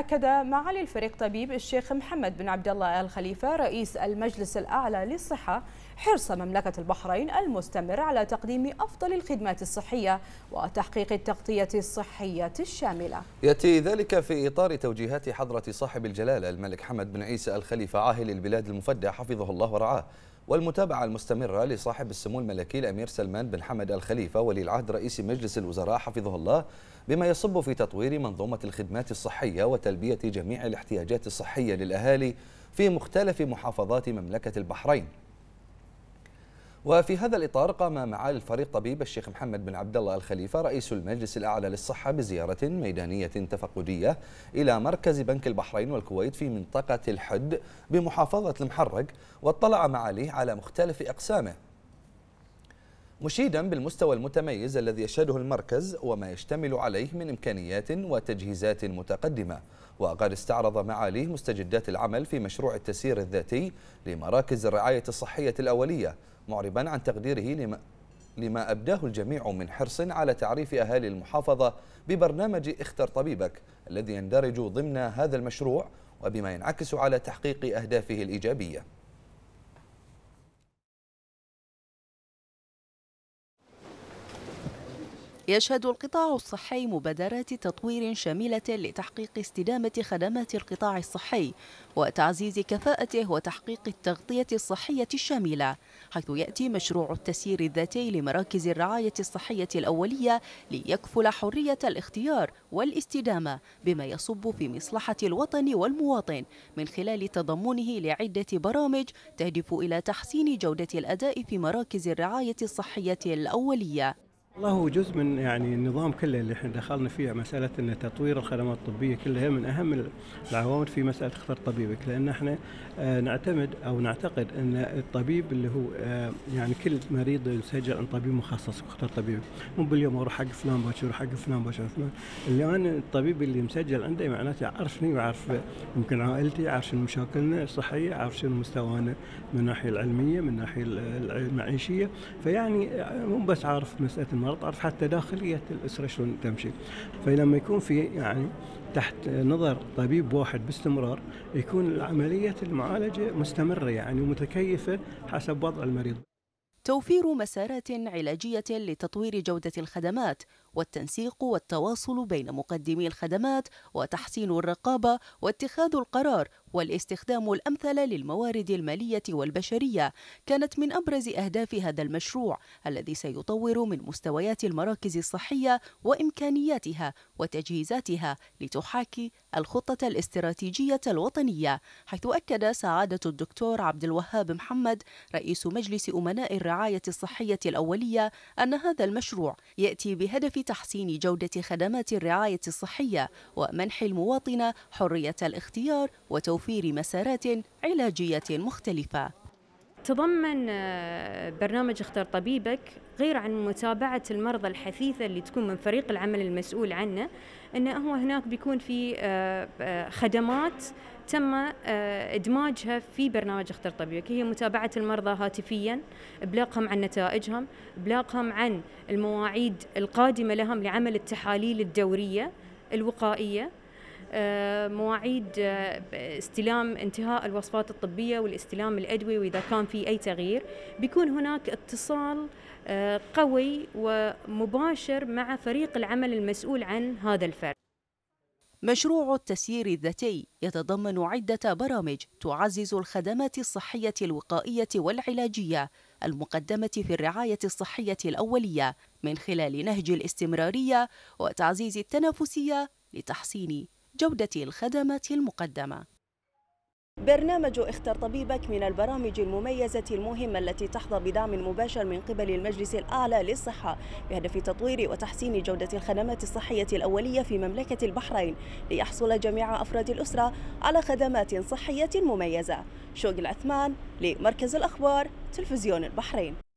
أكد معالي الفريق طبيب الشيخ محمد بن عبد الله آل خليفة رئيس المجلس الأعلى للصحة حرص مملكة البحرين المستمر على تقديم أفضل الخدمات الصحية وتحقيق التغطية الصحية الشاملة يأتي ذلك في إطار توجيهات حضرة صاحب الجلالة الملك حمد بن عيسى الخليفة عاهل البلاد المفدى حفظه الله ورعاه والمتابعة المستمرة لصاحب السمو الملكي الأمير سلمان بن حمد الخليفة ولي العهد رئيس مجلس الوزراء حفظه الله بما يصب في تطوير منظومة الخدمات الصحية وتلبية جميع الاحتياجات الصحية للأهالي في مختلف محافظات مملكة البحرين وفي هذا الإطار قام معالي الفريق طبيب الشيخ محمد بن عبد الله الخليفة رئيس المجلس الأعلى للصحة بزيارة ميدانية تفقدية إلى مركز بنك البحرين والكويت في منطقة الحد بمحافظة المحرق واطلع معاليه على مختلف أقسامه مشيدا بالمستوى المتميز الذي يشهده المركز وما يشتمل عليه من إمكانيات وتجهيزات متقدمة وقد استعرض معاليه مستجدات العمل في مشروع التسيير الذاتي لمراكز الرعاية الصحية الأولية معربا عن تقديره لما لما أبداه الجميع من حرص على تعريف أهالي المحافظة ببرنامج اختر طبيبك الذي يندرج ضمن هذا المشروع وبما ينعكس على تحقيق أهدافه الإيجابية يشهد القطاع الصحي مبادرات تطوير شاملة لتحقيق استدامة خدمات القطاع الصحي وتعزيز كفاءته وتحقيق التغطية الصحية الشاملة حيث يأتي مشروع التسيير الذاتي لمراكز الرعاية الصحية الأولية ليكفل حرية الاختيار والاستدامة بما يصب في مصلحة الوطن والمواطن من خلال تضمنه لعدة برامج تهدف إلى تحسين جودة الأداء في مراكز الرعاية الصحية الأولية والله هو جزء من يعني النظام كله اللي احنا دخلنا فيه مساله ان تطوير الخدمات الطبيه كلها من اهم العوامل في مساله اختيار طبيبك لان احنا آه، نعتمد او نعتقد ان الطبيب اللي هو آه، يعني كل مريض يسجل عن طبيب مخصص واختار طبيبه مو باليوم اروح حق فلان باكر حق فلان باكر فلان اللي انا الطبيب اللي مسجل عنده معناته يعرفني ويعرف يمكن عائلتي يعرف شنو مشاكلنا الصحيه يعرف شنو مستوانا من الناحيه العلميه من الناحيه المعيشيه فيعني آه، مو بس عارف مساله المرض انا حتى داخليه الاسره شلون تمشي فلما يكون في يعني تحت نظر طبيب واحد باستمرار يكون عمليه المعالجه مستمره يعني ومتكيفه حسب وضع المريض توفير مسارات علاجيه لتطوير جوده الخدمات والتنسيق والتواصل بين مقدمي الخدمات وتحسين الرقابة واتخاذ القرار والاستخدام الأمثل للموارد المالية والبشرية كانت من أبرز أهداف هذا المشروع الذي سيطور من مستويات المراكز الصحية وإمكانياتها وتجهيزاتها لتحاكي الخطة الاستراتيجية الوطنية حيث أكد سعادة الدكتور عبد الوهاب محمد رئيس مجلس أمناء الرعاية الصحية الأولية أن هذا المشروع يأتي بهدف في تحسين جودة خدمات الرعاية الصحية ومنح المواطن حرية الاختيار وتوفير مسارات علاجية مختلفة تضمن آه، برنامج اختر طبيبك غير عن متابعة المرضى الحثيثة اللي تكون من فريق العمل المسؤول عنه أنه هو هناك بيكون في آه، آه، خدمات تم ادماجها في برنامج اختر طبيبك هي متابعه المرضى هاتفيا ابلاغهم عن نتائجهم ابلاغهم عن المواعيد القادمه لهم لعمل التحاليل الدوريه الوقائيه آه، مواعيد آه، استلام انتهاء الوصفات الطبيه والاستلام الادوي واذا كان في اي تغيير بيكون هناك اتصال آه، قوي ومباشر مع فريق العمل المسؤول عن هذا الفرد مشروع التسيير الذاتي يتضمن عدة برامج تعزز الخدمات الصحية الوقائية والعلاجية المقدمة في الرعاية الصحية الأولية من خلال نهج الاستمرارية وتعزيز التنافسية لتحسين جودة الخدمات المقدمة برنامج اختر طبيبك من البرامج المميزة المهمة التي تحظى بدعم مباشر من قبل المجلس الأعلى للصحة بهدف تطوير وتحسين جودة الخدمات الصحية الأولية في مملكة البحرين ليحصل جميع أفراد الأسرة على خدمات صحية مميزة شوق العثمان لمركز الأخبار تلفزيون البحرين